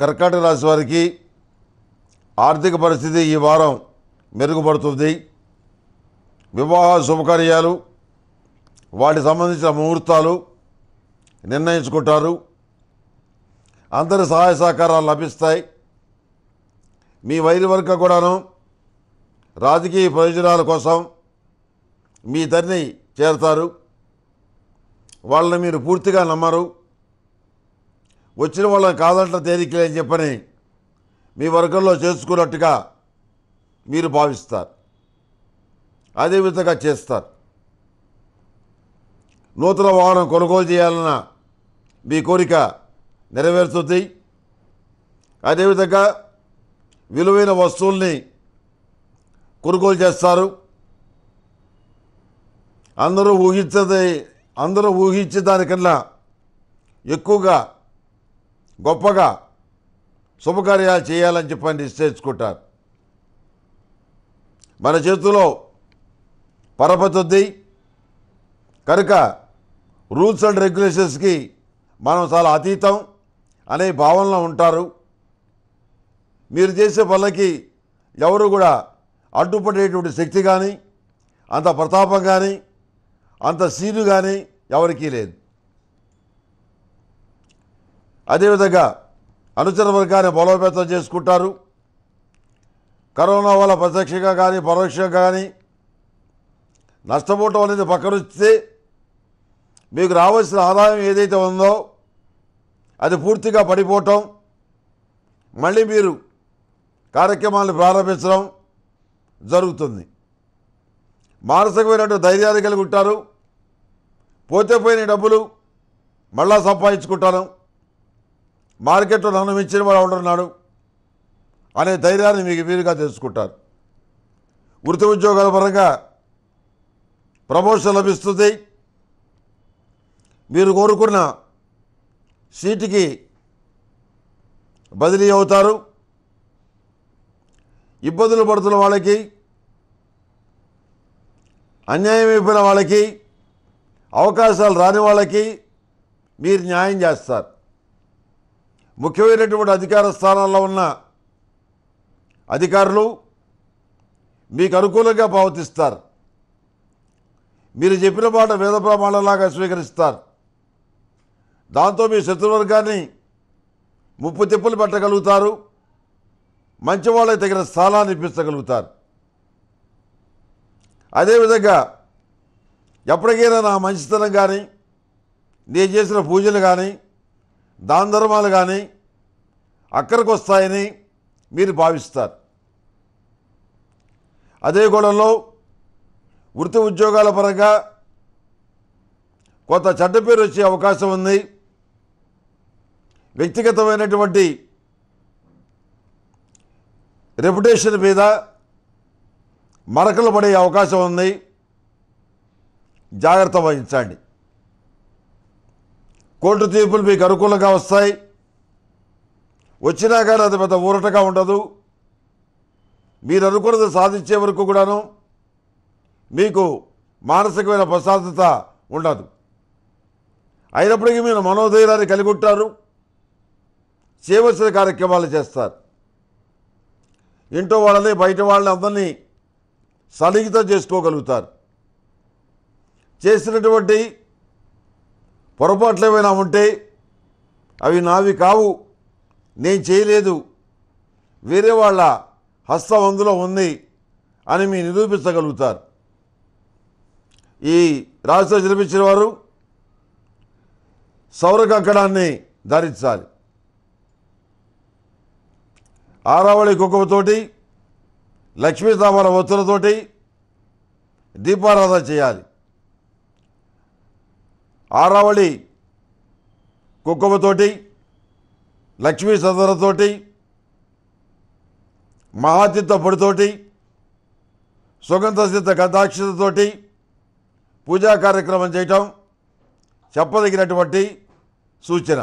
కర్కాటక రాశి వారికి ఆర్థిక పరిస్థితి ఈ వారం మెరుగుపడుతుంది వివాహ శుభకార్యాలు వాటికి సంబంధించిన ముహూర్తాలు నిర్ణయించుకుంటారు అందరి సహాయ సహకారాలు లభిస్తాయి మీ వైద్య వర్గ కూడాను రాజకీయ ప్రయోజనాల కోసం మీ తండ్రి చేరతారు వాళ్ళని మీరు పూర్తిగా నమ్మరు వచ్చిన వాళ్ళని కాదంట తేలికలే అని చెప్పని మీ వర్గంలో చేసుకున్నట్టుగా మీరు భావిస్తారు అదేవిధంగా చేస్తారు నూతన వాహనం కొనుగోలు చేయాలన్న మీ కోరిక నెరవేరుతుంది అదేవిధంగా విలువైన వస్తువుల్ని కొనుగోలు చేస్తారు అందరూ ఊహించదే అందరూ ఊహించే దానికన్నా ఎక్కువగా గొప్పగా శుభకార్యాలు చేయాలని చెప్పని నిశ్చయించుకుంటారు మన చేతిలో పరపతి ఉంది కనుక రూల్స్ అండ్ రెగ్యులేషన్స్కి మనం చాలా అతీతం అనే భావనలో ఉంటారు మీరు చేసే పనులకి ఎవరు కూడా అడ్డుపడేటువంటి శక్తి కానీ అంత ప్రతాపం కానీ అంత సీను కానీ ఎవరికీ లేదు అదేవిధంగా అనుచర వర్గాన్ని బలోపేతం చేసుకుంటారు కరోనా వల్ల ప్రత్యక్షంగా కానీ పరోక్షంగా కానీ నష్టపోవటం అనేది పక్కనొచ్చితే మీకు రావాల్సిన ఆదాయం ఏదైతే ఉందో అది పూర్తిగా పడిపోవటం మళ్ళీ మీరు కార్యక్రమాలను ప్రారంభించడం జరుగుతుంది మానసికమైనటువంటి ధైర్యాన్ని కలిగి ఉంటారు పోతే పోయిన డబ్బులు మళ్ళా సంపాదించుకుంటాను మార్కెట్లో నన్ను ఇచ్చిన వాడు ఎవడున్నాడు అనే ధైర్యాన్ని మీకు వీరుగా తెలుసుకుంటారు వృత్తి ఉద్యోగాల పరంగా ప్రమోషన్ లభిస్తుంది మీరు కోరుకున్న సీటుకి బదిలీ అవుతారు ఇబ్బందులు పడుతున్న వాళ్ళకి అన్యాయం అయిపోయిన వాళ్ళకి అవకాశాలు రాని వాళ్ళకి మీరు న్యాయం చేస్తారు ముఖ్యమైనటువంటి అధికార స్థానాల్లో ఉన్న అధికారులు మీకు అనుకూలంగా పావతిస్తారు మీరు చెప్పిన మాట వేద ప్రమాణంలాగా స్వీకరిస్తారు దాంతో మీ శత్రువర్గాన్ని ముప్పు తిప్పులు పెట్టగలుగుతారు మంచి వాళ్ళకి తగిన స్థానాన్ని ఇప్పించగలుగుతారు అదేవిధంగా ఎప్పటికైనా నా మంచితనం కానీ నేను చేసిన పూజలు కానీ దాన ధర్మాలు కానీ అక్కడికి వస్తాయని మీరు భావిస్తారు అదే గోళంలో వృత్తి ఉద్యోగాల పరంగా కొంత చెడ్డ పేరు వచ్చే అవకాశం ఉంది వ్యక్తిగతమైనటువంటి రెప్యుటేషన్ మీద మరకలు పడే అవకాశం ఉంది జాగ్రత్త వహించండి కోర్టు తీర్పులు మీకు అనుకూలంగా వస్తాయి వచ్చినా కానీ అది పెద్ద ఊరటగా ఉండదు మీరు అనుకున్నది సాధించే వరకు కూడాను మీకు మానసికమైన ప్రశాంతత ఉండదు అయినప్పటికీ మీరు మనోధైర్యాన్ని కలిగి ఉంటారు చేయవలసిన కార్యక్రమాలు చేస్తారు ఇంట్లో వాళ్ళని బయట వాళ్ళని అందరినీ సన్నిహితం చేసుకోగలుగుతారు చేసినటువంటి పొరపాట్లు ఏమైనా ఉంటే అవి నావి కావు నేను చేయలేదు వేరే వాళ్ళ హస్తం అందులో ఉంది అని మీరు నిరూపించగలుగుతారు ఈ రాష్ట్ర నిర్మించిన వారు సౌర కంకణాన్ని ధరించాలి ఆరావళి కుంకుమతోటి లక్ష్మీ తామర దీపారాధన చేయాలి ఆరావళి కుంకుమతోటి లక్ష్మీ సదరతోటి మహాతిత్త పొడితోటి సుగంధ సిద్ధ గంధాక్షతతోటి పూజా కార్యక్రమం చేయటం చెప్పదగినటువంటి సూచన